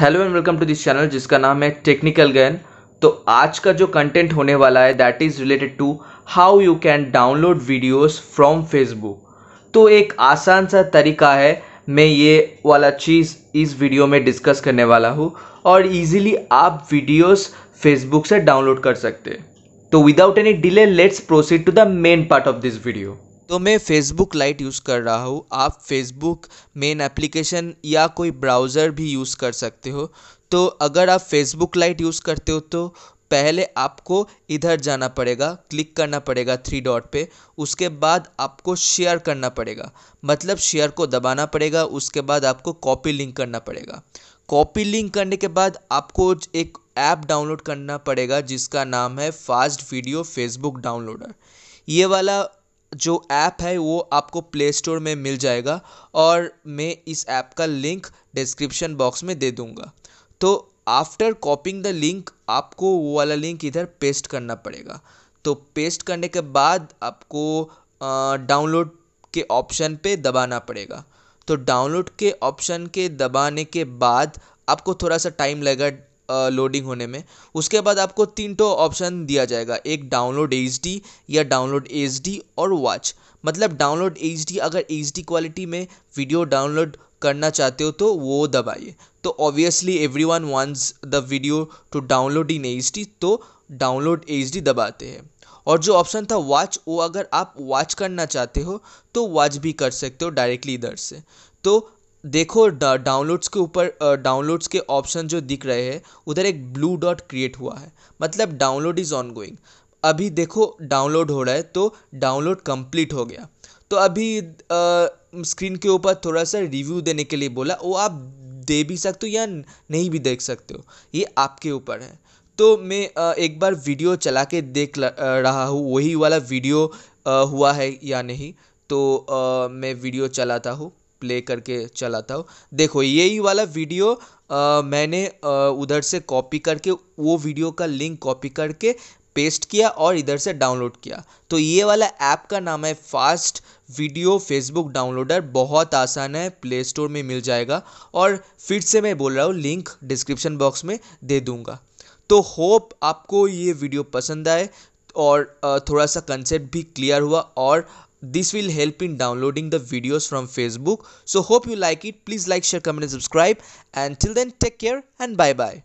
hello and welcome to this channel जिसका नाम है टेक्निकल गैन तो आज का जो कंटेंट होने वाला है that is related to how you can download videos from Facebook तो एक आसान सा तरीका है मैं ये वाला चीज़ इस वीडियो में डिस्कस करने वाला हूँ और इजीली आप वीडियोस फेसबुक से डाउनलोड कर सकते हैं तो without any delay let's proceed to the main part of this video तो मैं फ़ेसबुक लाइट यूज़ कर रहा हूँ आप फ़ेसबुक मेन एप्लीकेशन या कोई ब्राउज़र भी यूज़ कर सकते हो तो अगर आप फ़ेसबुक लाइट यूज़ करते हो तो पहले आपको इधर जाना पड़ेगा क्लिक करना पड़ेगा थ्री डॉट पे उसके बाद आपको शेयर करना पड़ेगा मतलब शेयर को दबाना पड़ेगा उसके बाद आपको कॉपी लिंक करना पड़ेगा कॉपी लिंक करने के बाद आपको एक ऐप डाउनलोड करना पड़ेगा जिसका नाम है फास्ट वीडियो फेसबुक डाउनलोडर ये वाला जो ऐप है वो आपको प्ले स्टोर में मिल जाएगा और मैं इस ऐप का लिंक डिस्क्रिप्शन बॉक्स में दे दूँगा तो आफ्टर कॉपिंग द लिंक आपको वो वाला लिंक इधर पेस्ट करना पड़ेगा तो पेस्ट करने के बाद आपको डाउनलोड के ऑप्शन पे दबाना पड़ेगा तो डाउनलोड के ऑप्शन के दबाने के बाद आपको थोड़ा सा टाइम लगेगा लोडिंग होने में उसके बाद आपको तीन टो ऑप्शन दिया जाएगा एक डाउनलोड एच या डाउनलोड एच और वॉच मतलब डाउनलोड एच अगर एच क्वालिटी में वीडियो डाउनलोड करना चाहते हो तो वो दबाइए तो obviously everyone wants the video to download in H तो डाउनलोड एच दबाते हैं और जो ऑप्शन था वॉच वो अगर आप वॉच करना चाहते हो तो वॉच भी कर सकते हो डायरेक्टली इधर से तो देखो डाउनलोड्स के ऊपर डाउनलोड्स के ऑप्शन जो दिख रहे हैं उधर एक ब्लू डॉट क्रिएट हुआ है मतलब डाउनलोड इज़ ऑन गोइंग अभी देखो डाउनलोड हो रहा है तो डाउनलोड कंप्लीट हो गया तो अभी स्क्रीन के ऊपर थोड़ा सा रिव्यू देने के लिए बोला वो आप दे भी सकते हो या नहीं भी देख सकते हो ये आपके ऊपर है तो मैं आ, एक बार वीडियो चला के देख ल, आ, रहा हूँ वही वाला वीडियो आ, हुआ है या नहीं तो मैं वीडियो चलाता हूँ प्ले करके चलाता हूँ देखो यही वाला वीडियो आ, मैंने उधर से कॉपी करके वो वीडियो का लिंक कॉपी करके पेस्ट किया और इधर से डाउनलोड किया तो ये वाला ऐप का नाम है फास्ट वीडियो फेसबुक डाउनलोडर बहुत आसान है प्ले स्टोर में मिल जाएगा और फिर से मैं बोल रहा हूँ लिंक डिस्क्रिप्शन बॉक्स में दे दूँगा तो होप आपको ये वीडियो पसंद आए और थोड़ा सा कंसेप्ट भी क्लियर हुआ और this will help in downloading the videos from facebook so hope you like it please like share comment and subscribe and till then take care and bye bye